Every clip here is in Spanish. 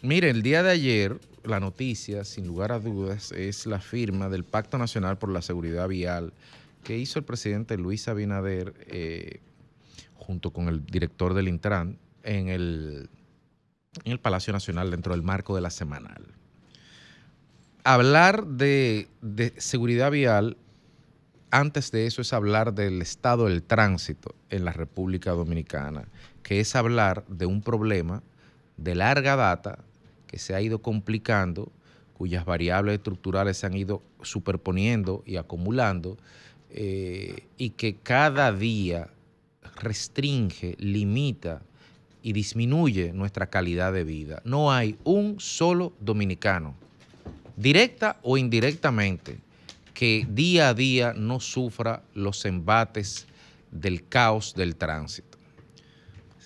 Mire, el día de ayer la noticia, sin lugar a dudas, es la firma del Pacto Nacional por la Seguridad Vial que hizo el presidente Luis Abinader eh, junto con el director del Intran en el, en el Palacio Nacional dentro del marco de la semanal. Hablar de seguridad vial antes de eso es hablar del estado del tránsito en la República Dominicana, que es hablar de un problema de larga data que se ha ido complicando, cuyas variables estructurales se han ido superponiendo y acumulando, eh, y que cada día restringe, limita y disminuye nuestra calidad de vida. No hay un solo dominicano, directa o indirectamente, que día a día no sufra los embates del caos del tránsito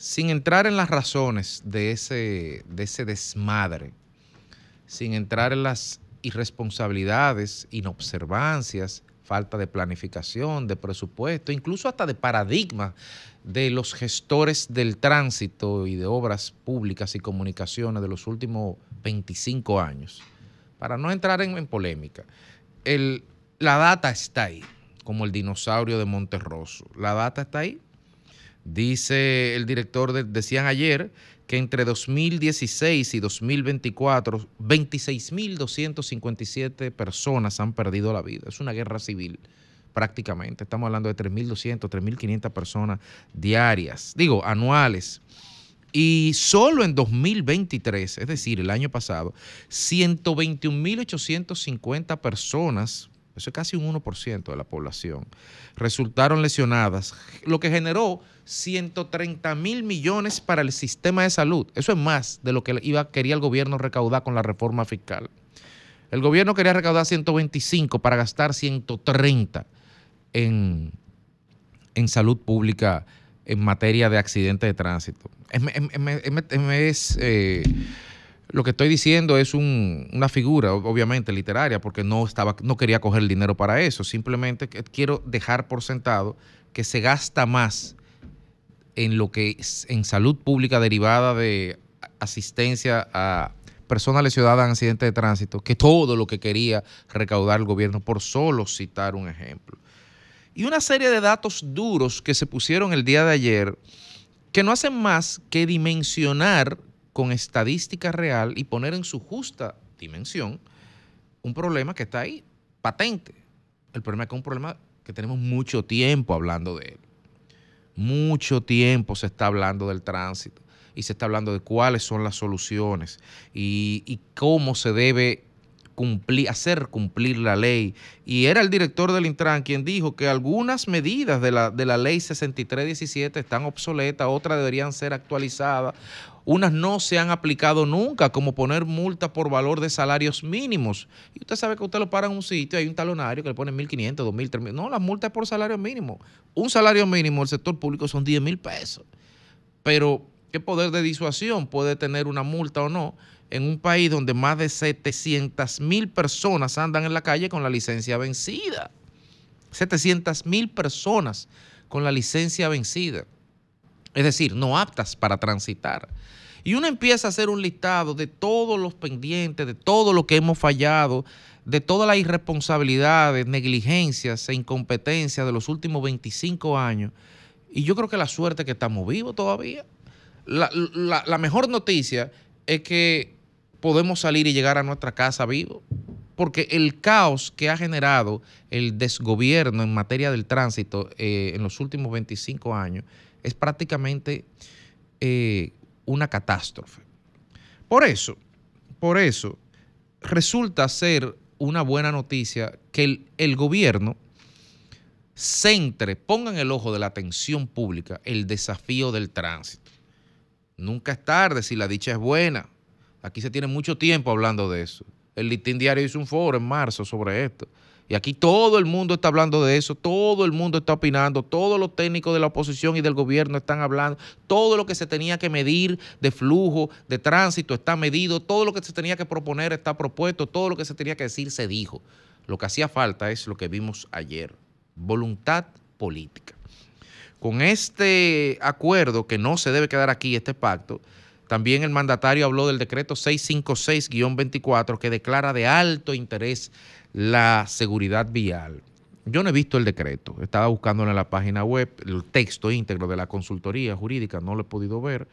sin entrar en las razones de ese, de ese desmadre, sin entrar en las irresponsabilidades, inobservancias, falta de planificación, de presupuesto, incluso hasta de paradigma de los gestores del tránsito y de obras públicas y comunicaciones de los últimos 25 años. Para no entrar en, polémica, la data está ahí, como el dinosaurio de Monterroso. La data está ahí, Dice el director, decían ayer, que entre 2016 y 2024, 26.257 personas han perdido la vida. Es una guerra civil prácticamente. Estamos hablando de 3.200, 3.500 personas diarias, digo, anuales. Y solo en 2023, es decir, el año pasado, 121.850 personas eso es casi un 1% de la población, resultaron lesionadas, lo que generó 130 mil millones para el sistema de salud. Eso es más de lo que iba, quería el gobierno recaudar con la reforma fiscal. El gobierno quería recaudar 125 para gastar 130 en, salud pública en materia de accidentes de tránsito. Es, es, eh, lo que estoy diciendo es una figura, obviamente, literaria, porque no, estaba, no quería coger el dinero para eso. Simplemente quiero dejar por sentado que se gasta más en lo que en salud pública derivada de asistencia a personas lesionadas en accidentes de tránsito que todo lo que quería recaudar el gobierno, por solo citar un ejemplo. Y una serie de datos duros que se pusieron el día de ayer que no hacen más que dimensionar con estadística real y poner en su justa dimensión un problema que está ahí, patente. El problema es que es un problema que tenemos mucho tiempo hablando de él. Mucho tiempo se está hablando del tránsito y se está hablando de cuáles son las soluciones y, cómo se debe cumplir, hacer cumplir la ley. Y era el director del Intran quien dijo que algunas medidas de la, de la ley 6317 están obsoletas, otras deberían ser actualizadas, unas no se han aplicado nunca, como poner multa por valor de salarios mínimos. Y usted sabe que usted lo para en un sitio, hay un talonario que le pone 1.500, 2.000, 3.000. No, la multa es por salario mínimo. Un salario mínimo del sector público son 10.000 pesos. Pero, ¿qué poder de disuasión puede tener una multa o no en un país donde más de 700.000 personas andan en la calle con la licencia vencida? 700.000 personas con la licencia vencida es decir, no aptas para transitar. Y uno empieza a hacer un listado de todos los pendientes, de todo lo que hemos fallado, de todas las irresponsabilidades, negligencias e incompetencias de los últimos 25 años. Y yo creo que la suerte es que estamos vivos todavía. La, mejor noticia es que podemos salir y llegar a nuestra casa vivos porque el caos que ha generado el desgobierno en materia del tránsito eh, en los últimos 25 años es prácticamente eh, una catástrofe. Por eso, por eso, resulta ser una buena noticia que el, gobierno centre, ponga en el ojo de la atención pública el desafío del tránsito. Nunca es tarde si la dicha es buena. Aquí se tiene mucho tiempo hablando de eso. El Litín Diario hizo un foro en marzo sobre esto. Y aquí todo el mundo está hablando de eso, todo el mundo está opinando, todos los técnicos de la oposición y del gobierno están hablando, todo lo que se tenía que medir de flujo, de tránsito está medido, todo lo que se tenía que proponer está propuesto, todo lo que se tenía que decir se dijo. Lo que hacía falta es lo que vimos ayer, voluntad política. Con este acuerdo que no se debe quedar aquí, este pacto, también el mandatario habló del decreto 656-24 que declara de alto interés la seguridad vial. Yo no he visto el decreto, estaba buscando en la página web el texto íntegro de la consultoría jurídica, no lo he podido ver,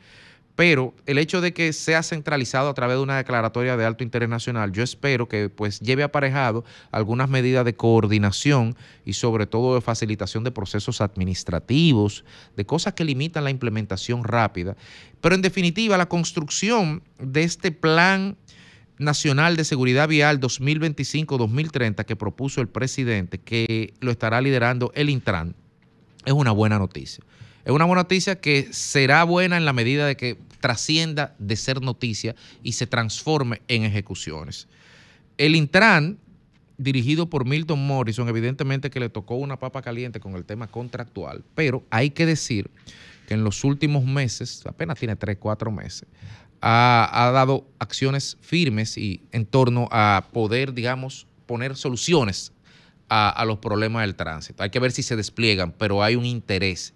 pero el hecho de que sea centralizado a través de una declaratoria de alto interés nacional, yo espero que pues lleve aparejado algunas medidas de coordinación y sobre todo de facilitación de procesos administrativos, de cosas que limitan la implementación rápida. Pero en definitiva, la construcción de este plan Nacional de Seguridad Vial 2025-2030 que propuso el presidente, que lo estará liderando el Intran, es una buena noticia. Es una buena noticia que será buena en la medida de que trascienda de ser noticia y se transforme en ejecuciones. El Intran, dirigido por Milton Morrison, evidentemente que le tocó una papa caliente con el tema contractual, pero hay que decir que en los últimos meses, apenas tiene tres, cuatro meses, ha, dado acciones firmes y en torno a poder, digamos, poner soluciones a, los problemas del tránsito. Hay que ver si se despliegan, pero hay un interés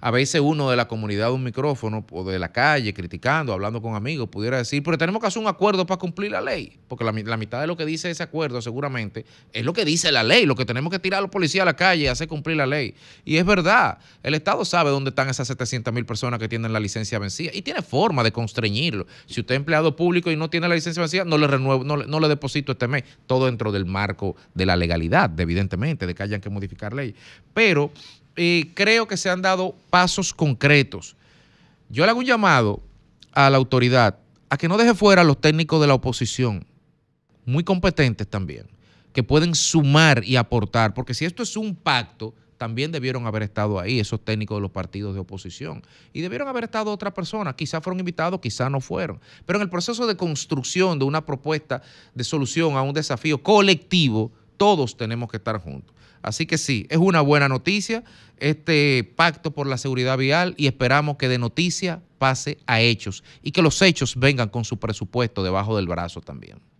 a veces uno de la comunidad de un micrófono o de la calle, criticando, hablando con amigos, pudiera decir, pero tenemos que hacer un acuerdo para cumplir la ley, porque la, mitad de lo que dice ese acuerdo seguramente es lo que dice la ley, lo que tenemos que tirar a los policías a la calle y hacer cumplir la ley. Y es verdad, el Estado sabe dónde están esas 700 mil personas que tienen la licencia vencida y tiene forma de constreñirlo. Si usted es empleado público y no tiene la licencia vencida, no le renuevo, no, no le deposito este mes, todo dentro del marco de la legalidad, evidentemente, de que hayan que modificar ley. Pero eh, creo que se han dado pasos concretos. Yo le hago un llamado a la autoridad a que no deje fuera a los técnicos de la oposición, muy competentes también, que pueden sumar y aportar, porque si esto es un pacto, también debieron haber estado ahí esos técnicos de los partidos de oposición. Y debieron haber estado otras personas, quizás fueron invitados, quizás no fueron. Pero en el proceso de construcción de una propuesta de solución a un desafío colectivo, todos tenemos que estar juntos. Así que sí, es una buena noticia este pacto por la seguridad vial y esperamos que de noticia pase a hechos y que los hechos vengan con su presupuesto debajo del brazo también.